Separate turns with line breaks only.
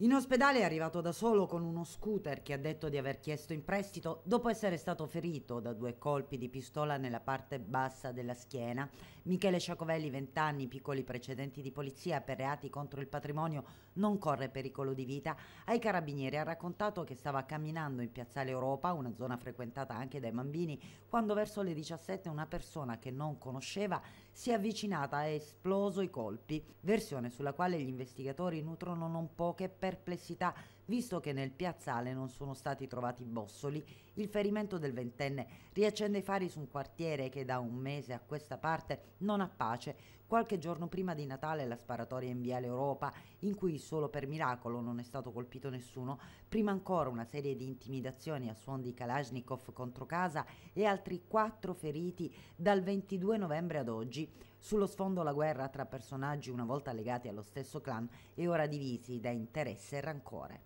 In ospedale è arrivato da solo con uno scooter che ha detto di aver chiesto in prestito dopo essere stato ferito da due colpi di pistola nella parte bassa della schiena. Michele Sciacovelli, 20 anni, piccoli precedenti di polizia per reati contro il patrimonio, non corre pericolo di vita. Ai carabinieri ha raccontato che stava camminando in Piazzale Europa, una zona frequentata anche dai bambini, quando verso le 17 una persona che non conosceva si è avvicinata e ha esploso i colpi, versione sulla quale gli investigatori nutrono non poche persone perplessità, visto che nel piazzale non sono stati trovati bossoli, il ferimento del ventenne riaccende i fari su un quartiere che da un mese a questa parte non ha pace. Qualche giorno prima di Natale la sparatoria in Viale Europa, in cui solo per miracolo non è stato colpito nessuno, prima ancora una serie di intimidazioni a suon di Kalashnikov contro casa e altri quattro feriti dal 22 novembre ad oggi. Sullo sfondo la guerra tra personaggi una volta legati allo stesso clan e ora divisi da interesse e rancore.